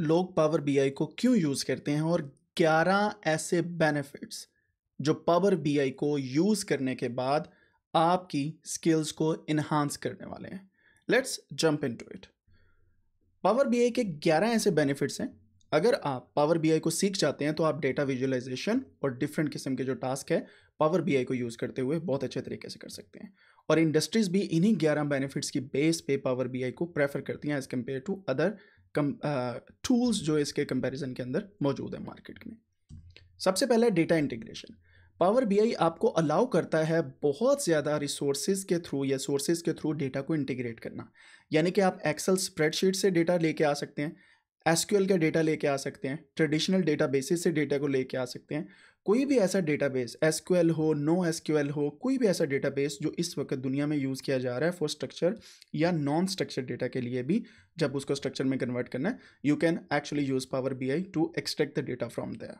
लोग power BI को क्यों यूज़ करते हैं और 11 ऐसे बेनिफिट्स जो पावर बीआई को यूज़ करने के बाद आपकी स्किल्स को इन्हांस करने वाले हैं let's jump into it power B के 11 ऐसे बेनिफिट्स हैं अगर आप पावर बी को सीख जाते हैं तो आप डेटा विजुअलाइजेशन और डिफरेंट किस्म के जो टास्क है पावर बी को यूज़ करते हुए बहुत अच्छे तरीके से कर सकते हैं और इंडस्ट्रीज़ भी इन्हीं 11 बेनिफिट्स की बेस पे पावर बी को प्रेफर करती हैं एज़ कम्पेयर टू अदर कम टूल्स जो इसके कंपैरिजन के अंदर मौजूद है मार्केट में सबसे पहले डेटा इंटीग्रेशन पावर बी आपको अलाउ करता है बहुत ज़्यादा रिसोर्सेज के थ्रू या सोर्सेज के थ्रू डेटा को इंटीग्रेट करना यानी कि आप एक्सेल स्प्रेडशीट से डेटा लेके आ सकते हैं एसक्यूएल का डेटा लेके आ सकते हैं ट्रेडिशनल डेटा बेसिस से डेटा को लेके आ सकते हैं कोई भी ऐसा डेटाबेस एल हो नो एल हो कोई भी ऐसा डेटाबेस जो इस वक्त दुनिया में यूज़ किया जा रहा है फॉर स्ट्रक्चर या नॉन स्ट्रक्चर डेटा के लिए भी जब उसको स्ट्रक्चर में कन्वर्ट करना है you can actually use power B I to extract the data from दया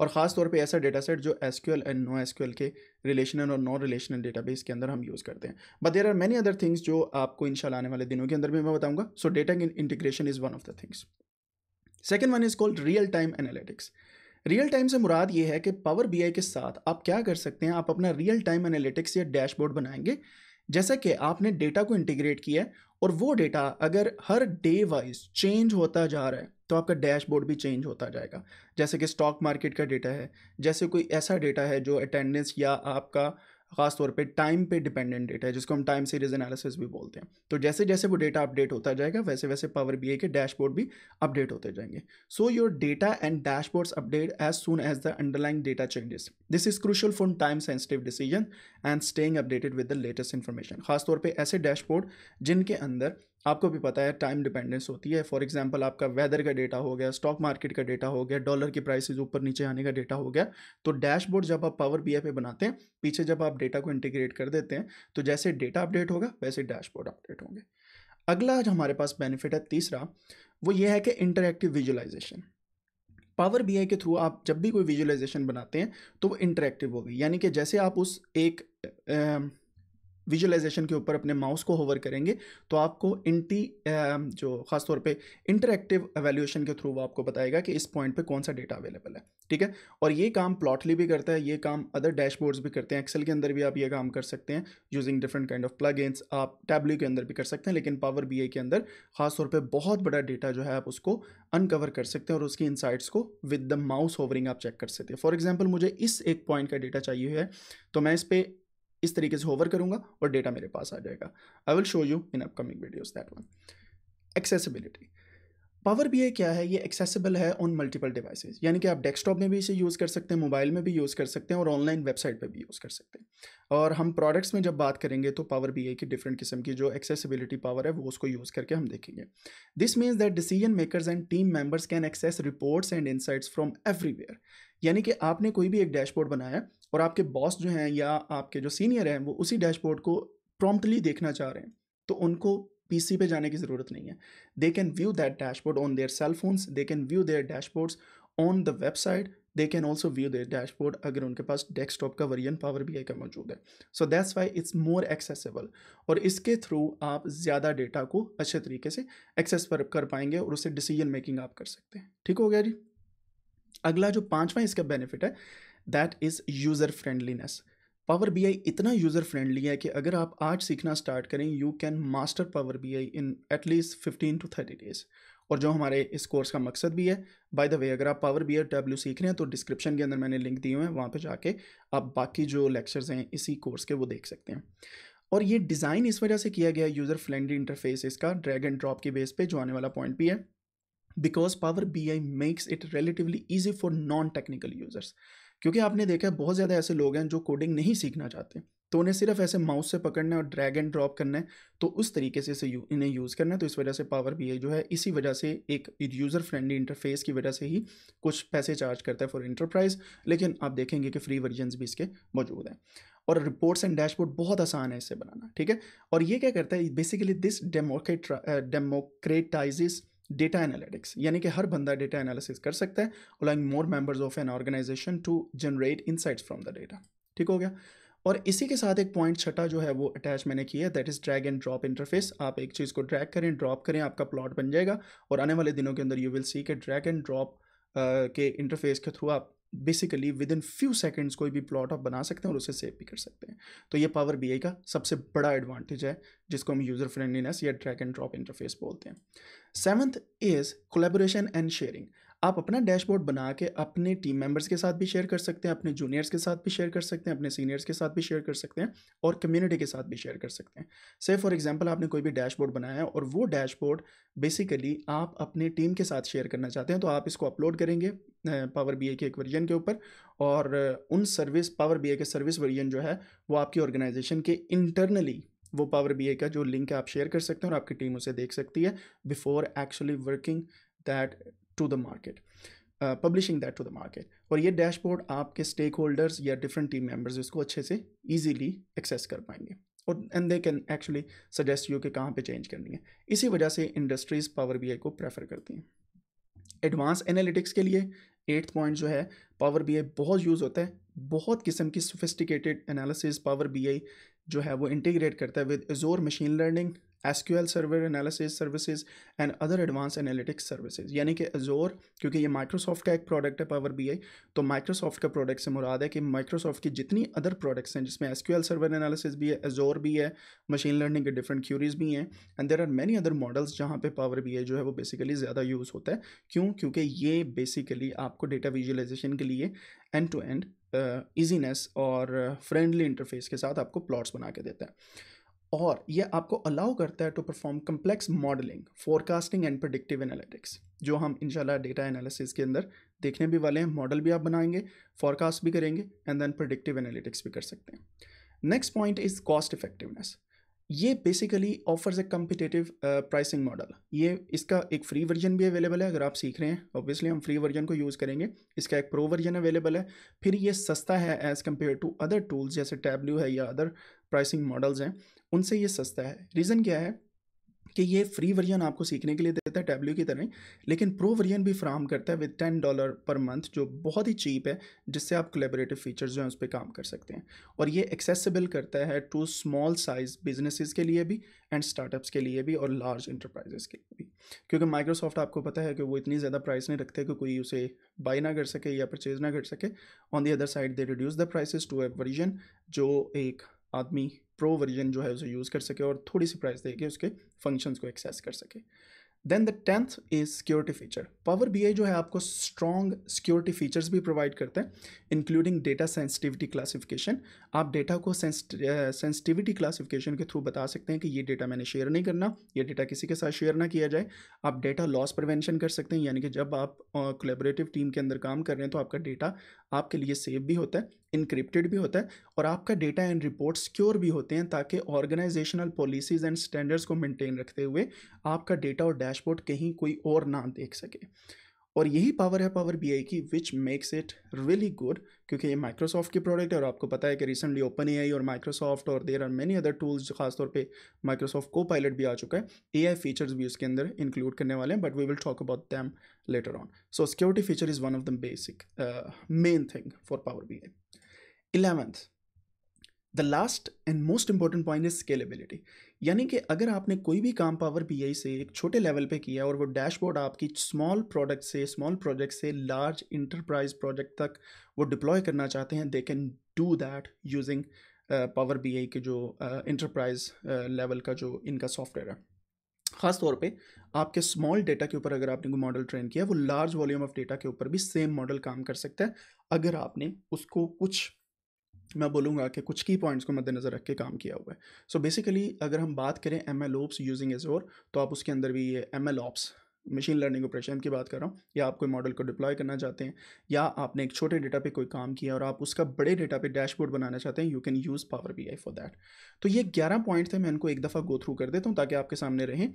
और ख़ास तौर पे ऐसा डेटा सेट जो एस एंड नो एस के रिलेशनल और नॉन रिलेशनल डेटाबेस के अंदर हम यूज़ करते हैं but there are many other things जो आपको इंशाल्लाह आने वाले दिनों के अंदर भी मैं बताऊंगा so data integration is one of the things second one is called real time analytics real time से मुराद ये है कि पावर बी के साथ आप क्या कर सकते हैं आप अपना रियल टाइम एनालिटिक्स या डैशबोर्ड बनाएंगे जैसा कि आपने डेटा को इंटीग्रेट किया है और वो डेटा अगर हर डे वाइज चेंज होता जा रहा है तो आपका डैशबोर्ड भी चेंज होता जाएगा जैसे कि स्टॉक मार्केट का डेटा है जैसे कोई ऐसा डेटा है जो अटेंडेंस या आपका खासतौर पे टाइम पे डिपेंडेंट डेटा है जिसको हम टाइम सीरीज एनालिसिस भी बोलते हैं तो जैसे जैसे वो डेटा अपडेट होता जाएगा वैसे वैसे पावर बी के डैशबोर्ड भी अपडेट होते जाएंगे so your data and dashboards update as soon as the underlying data changes this is crucial for time sensitive decision and staying updated with the latest information खासतौर पर ऐसे dashboard जिनके अंदर आपको भी पता है टाइम डिपेंडेंस होती है फॉर एग्जांपल आपका वेदर का डेटा हो गया स्टॉक मार्केट का डेटा हो गया डॉलर की प्राइसेस ऊपर नीचे आने का डेटा हो गया तो डैशबोर्ड जब आप पावर बी पे बनाते हैं पीछे जब आप डेटा को इंटीग्रेट कर देते हैं तो जैसे डेटा अपडेट होगा वैसे डैशबोर्ड अपडेट होंगे अगला जो हमारे पास बेनिफिट है तीसरा वो ये है कि इंटरेक्टिव विजुअलाइजेशन पावर बी के थ्रू आप जब भी कोई विजुअलाइजेशन बनाते हैं तो वो इंटरेक्टिव होगी यानी कि जैसे आप उस एक विजुअलाइजेशन के ऊपर अपने माउस को होवर करेंगे तो आपको इंटी जो खास तौर पे इंटरेक्टिव एवेल्यूशन के थ्रू वो आपको बताएगा कि इस पॉइंट पे कौन सा डेटा अवेलेबल है ठीक है और ये काम प्लॉटली भी करता है ये काम अदर डैशबोर्ड्स भी करते हैं एक्सेल के अंदर भी आप ये काम कर सकते हैं using different kind of plug आप टैबली के अंदर भी कर सकते हैं लेकिन पावर बी के अंदर खासतौर पर बहुत बड़ा डेटा जो है आप उसको अनकवर कर सकते हैं और उसकी इनसाइट्स को विद द माउस होवरिंग आप चेक कर सकते हैं फॉर एग्जाम्पल मुझे इस एक पॉइंट का डेटा चाहिए है तो मैं इस पर इस तरीके से होवर करूँगा और डेटा मेरे पास आ जाएगा I will show you in upcoming videos that one accessibility power B क्या है ये एक्सेसिबल है ऑन मल्टीपल डिवाइसेस यानी कि आप डेस्कटॉप में भी इसे यूज़ कर सकते हैं मोबाइल में भी यूज़ कर सकते हैं और ऑनलाइन वेबसाइट पे भी यूज़ कर सकते हैं और हम प्रोडक्ट्स में जब बात करेंगे तो पावर बी की डिफरेंट किस्म की जो एक्सेसिबिलिटी पावर है वो उसको यूज़ करके हम देखेंगे this means that decision makers and team members can access reports and insights from everywhere यानी कि आपने कोई भी एक डैशबोर्ड बनाया और आपके बॉस जो हैं या आपके जो सीनियर हैं वो उसी डैशबोर्ड को प्रॉम्प्टली देखना चाह रहे हैं तो उनको पीसी पे जाने की ज़रूरत नहीं है they can view that dashboard on their cell phones they can view their dashboards on the website they can also view their dashboard अगर उनके पास डेस्कटॉप का वर्जन पावर बी का मौजूद है so that's why it's more accessible और इसके through आप ज़्यादा डेटा को अच्छे तरीके से एक्सेस कर पाएंगे और उससे डिसीजन मेकिंग आप कर सकते हैं ठीक हो गया जी अगला जो पाँचवा इसका बेनिफिट है that is user friendliness power B I इतना यूज़र फ्रेंडली है कि अगर आप आज सीखना स्टार्ट करें you can master power B I in at least fifteen to thirty days और जो हमारे इस कोर्स का मकसद भी है बाय द वे अगर आप पावर बी आई डब्ल्यू सीख रहे हैं तो डिस्क्रिप्शन के अंदर मैंने लिंक दिए हुए हैं वहाँ पर जाके आप बाकी जो लेक्चर्स हैं इसी कोर्स के वो देख सकते हैं और ये डिज़ाइन इस वजह से किया गया यूज़र फ्रेंडली इंटरफेस इसका ड्रैग एंड ड्रॉप के बेस पे जो आने वाला पॉइंट भी है because power B I makes it relatively easy for non technical users क्योंकि आपने देखा है बहुत ज़्यादा ऐसे लोग हैं जो कोडिंग नहीं सीखना चाहते तो उन्हें सिर्फ ऐसे माउस से पकड़ना है और ड्रैग एंड ड्रॉप करना है तो उस तरीके से इसे यू, इन्हें यूज़ करना है तो इस वजह से पावर बी जो है इसी वजह से एक यूज़र फ्रेंडली इंटरफेस की वजह से ही कुछ पैसे चार्ज करता है फॉर इंटरप्राइज लेकिन आप देखेंगे कि फ्री वर्जनस भी इसके मौजूद हैं और रिपोर्ट्स एंड डैशबोर्ड बहुत आसान है इसे बनाना ठीक है और ये क्या करता है basically this democrat democratizes data analytics यानी कि हर बंदा डेटा एनालिसिस कर सकता है allowing more members of an organization to generate insights from the data ठीक हो गया और इसी के साथ एक पॉइंट छठा जो है वो अटैच मैंने किया है that is drag and drop interface आप एक चीज़ को ड्रैग करें ड्रॉप करें आपका प्लॉट बन जाएगा और आने वाले दिनों के अंदर यू विल सी के ड्रैग एंड ड्रॉप के इंटरफेस के थ्रू आप basically within few seconds कोई भी प्लॉट आप बना सकते हैं और उसे सेव भी कर सकते हैं तो ये पावर बी का सबसे बड़ा एडवांटेज है जिसको हम यूज़र फ्रेंडलीनेस या ट्रैक एंड ड्रॉप इंटरफेस बोलते हैं seventh is collaboration and sharing आप अपना डैशबोर्ड बना के अपने टीम मेंबर्स के साथ भी शेयर कर सकते हैं अपने जूनियर्स के साथ भी शेयर कर सकते हैं अपने सीनियर्स के साथ भी शेयर कर सकते हैं और कम्युनिटी के साथ भी शेयर कर सकते हैं से फॉर एग्जांपल आपने कोई भी डैशबोर्ड बनाया है और वो डैशबोर्ड बेसिकली आप अपने टीम के साथ शेयर करना चाहते हैं तो आप इसको अपलोड करेंगे पावर बी के एक वर्जन के ऊपर और उन सर्विस पावर बी के सर्विस वर्जन जो है वो आपकी ऑर्गेनाइजेशन के इंटरनली वो पावर बी का जो लिंक है आप शेयर कर सकते हैं और आपकी टीम उसे देख सकती है before actually working that to the market publishing that to the market और ये डैशबोर्ड आपके स्टेक होल्डर्स या डिफरेंट टीम मेम्बर्स इसको अच्छे से ईजीली एक्सेस कर पाएंगे और and they can actually suggest you कि कहाँ पे चेंज करनी है इसी वजह से इंडस्ट्रीज़ पावर बी आई को प्रेफर करती हैं एडवांस एनालिटिक्स के लिए एट्थ पॉइंट जो है पावर बी आई बहुत यूज़ होता है बहुत किस्म की sophisticated analysis power B I जो है वो इंटीग्रेट करता है with azure machine learning SQL server analysis services and other advance analytics services यानी कि अजोर क्योंकि ये माइक्रोसॉफ्ट का एक प्रोडक्ट है पावर बी आई तो माइक्रोसॉफ्ट का प्रोडक्ट से मुराद है कि माइक्रोसॉफ्ट की जितनी अदर प्रोडक्ट्स हैं जिसमें एसक्यूएल सर्वर एनालिसिस भी है अजोर भी है मशीन लर्निंग के डिफरेंट क्यूरीज भी हैं and there are many other models जहाँ पर पावर बी आई जो है वो बेसिकली ज़्यादा यूज़ होता है क्यों क्योंकि ये बेसिकली आपको डेटा विजुअलाइजेशन के लिए एंड टू एंड ईजीनेस और फ्रेंडली इंटरफेस के साथ आपको प्लॉट्स बना के देता है और ये आपको अलाउ करता है to perform complex modelling forecasting and predictive analytics जो हम इंशाल्लाह डेटा एनालिसिस के अंदर देखने भी वाले हैं मॉडल भी आप बनाएंगे फोरकास्ट भी करेंगे एंड देन प्रडिक्टिव एनालिटिक्स भी कर सकते हैं next point is cost effectiveness ये basically offers a competitive pricing model ये इसका एक फ्री वर्जन भी अवेलेबल है अगर आप सीख रहे हैं ऑब्वियसली हम फ्री वर्जन को यूज़ करेंगे इसका एक प्रो वर्जन अवेलेबल है फिर ये सस्ता है as compare to other tools जैसे टैबल्यू है या अदर प्राइसिंग मॉडल्स हैं उनसे ये सस्ता है रीज़न क्या है कि ये फ्री वर्जन आपको सीखने के लिए देता है टैबल्यू की तरह लेकिन प्रो वर्जन भी फ्राहम करता है with ten dollar per month जो बहुत ही चीप है जिससे आप कोलेबरेटिव फीचर्स जो हैं उस पर काम कर सकते हैं और ये एक्सेसिबल करता है टू स्मॉल साइज बिजनेसेस के लिए भी एंड स्टार्टअप्स के लिए भी और लार्ज इंटरप्राइजेस के लिए भी क्योंकि माइक्रोसॉफ्ट आपको पता है कि वो इतनी ज़्यादा प्राइस नहीं रखते कि कोई उसे बाई ना कर सके या परचेज ना कर सके on the other side they reduce the price to a version जो एक आदमी प्रो वर्जन जो है उसे यूज़ कर सके और थोड़ी सी प्राइस दे के उसके फंक्शंस को एक्सेस कर सके then the tenth is security feature power B जो है आपको स्ट्रॉन्ग सिक्योरिटी फीचर्स भी प्रोवाइड करते हैं इंक्लूडिंग डेटा सेंसिटिविटी क्लासिफिकेशन आप डेटा को सेंसिटिविटी क्लासिफिकेशन के थ्रू बता सकते हैं कि ये डेटा मैंने शेयर नहीं करना ये डेटा किसी के साथ शेयर ना किया जाए आप डेटा लॉस प्रिवेंशन कर सकते हैं यानी कि जब आप कोलेबरेटिव uh, टीम के अंदर काम कर रहे हैं तो आपका डेटा आपके लिए सेफ भी होता है इनक्रिप्टेड भी होता है और आपका डेटा एंड रिपोर्ट सिक्योर भी होते हैं ताकि ऑर्गेनाइजेशनल पॉलिसीज एंड स्टैंडर्ड्स को मेंटेन रखते हुए आपका डेटा और डैश डैशबोर्ड कहीं कोई और ना देख सके और यही पावर है पावर बी की which makes it really good क्योंकि ये माइक्रोसॉफ्ट की प्रोडक्ट है और आपको पता है कि रिसेंटली ओपन ए और माइक्रोसॉफ्ट और there are many other tools जो खासतौर पे माइक्रोसॉफ्ट को पायलट भी आ चुका है ए फीचर्स भी उसके अंदर इंक्लूड करने वाले हैं but we will talk about them later on so security feature is one of the basic main thing for power B I eleventh the last and most important point is scalability यानी कि अगर आपने कोई भी काम power B से एक छोटे लेवल पे किया और वो डैशबोर्ड आपकी स्मॉल प्रोडक्ट से स्मॉल प्रोजेक्ट से लार्ज इंटरप्राइज प्रोजेक्ट तक वो डिप्लॉय करना चाहते हैं they can do that using power B के जो इंटरप्राइज uh, लेवल uh, का जो इनका सॉफ्टवेयर है खास तौर पे आपके स्मॉल डेटा के ऊपर अगर आपने कोई मॉडल ट्रेन किया वो लार्ज वॉल्यूम ऑफ डेटा के ऊपर भी सेम मॉडल काम कर सकता है अगर आपने उसको कुछ मैं बोलूँगा कि कुछ की पॉइंट्स को मद्देनज़र रख के काम किया हुआ है सो so बेसिकली अगर हम बात करें M L ops using azure तो आप उसके अंदर भी ये M L ops machine learning operation की बात कर रहा हूँ या आप कोई मॉडल को डिप्लॉय करना चाहते हैं या आपने एक छोटे डेटा पे कोई काम किया और आप उसका बड़े डेटा पे डैशबोर्ड बनाना चाहते हैं you can use power B I for that तो ये ग्यारह पॉइंट थे मैं इनको एक दफ़ा गो थ्रू कर देता हूँ ताकि आपके सामने रहें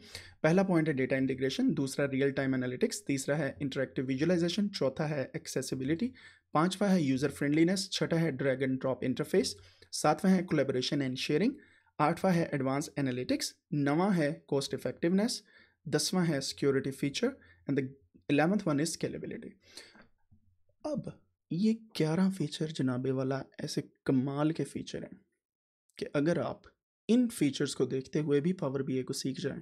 पहला पॉइंट है डेटा इंटीग्रेशन दूसरा रियल टाइम एनालिटिक्स तीसरा है इंटरेक्टिव विजुअलाइजेशन चौथा है एक्सेसिबिलिटी पाँचवा है यूज़र फ्रेंडलीनेस छठा है ड्रैग एंड ड्रॉप इंटरफेस सातवां है कोलेबोरेशन एंड शेयरिंग आठवां है एडवांस एनालिटिक्स नवा है कॉस्ट इफेक्टिवनेस दसवां है security feature and the eleventh one is scalability अब ये ग्यारह फीचर जनाबे वाला ऐसे कमाल के फीचर हैं कि अगर आप इन फीचर्स को देखते हुए भी पावर बी को सीख जाएं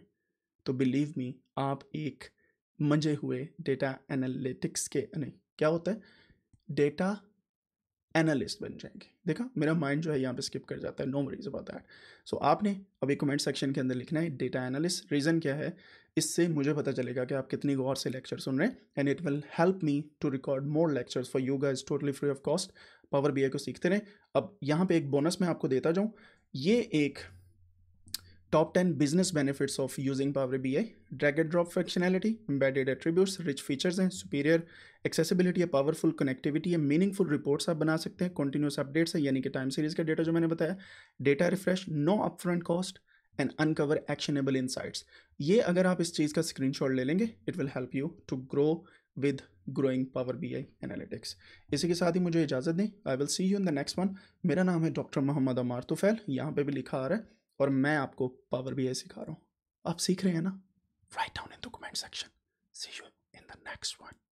तो बिलीव मी आप एक मंजे हुए डेटा एनालिटिक्स के नहीं क्या होता है डेटा एनालिस्ट बन जाएंगे देखा मेरा माइंड जो है यहाँ पे स्किप कर जाता है no worries about that so आपने अभी कमेंट सेक्शन के अंदर लिखना है डेटा एनालिस्ट रीज़न क्या है इससे मुझे पता चलेगा कि आप कितनी गौर से लेक्चर सुन रहे हैं and it will help me to record more lectures for yoga is totally free of cost power B को सीखते रहें अब यहाँ पे एक बोनस मैं आपको देता जाऊँ ये एक top ten business benefits of using power B I drag and drop functionality embedded attributes rich features हैं सुपीरियर एक्सेसिबिलिटी है पावरफुल कनेक्टिविटी है मीनिंगफुल रिपोर्ट्स आप बना सकते हैं कंटिन्यूस अपडेट्स है यानी कि टाइम सीरीज का डेटा जो मैंने बताया data refresh no upfront cost and uncover actionable insights ये अगर आप इस चीज़ का स्क्रीनशॉट ले लेंगे it will help you to grow with growing power B I analytics इसी के साथ ही मुझे इजाज़त दें I will see you in the next one मेरा नाम है डॉक्टर मोहम्मद अमार तुफैल यहाँ पर भी लिखा आ रहा है और मैं आपको पावर बी आई सिखा रहा हूँ आप सीख रहे हैं ना write down in the comment section see you in the next one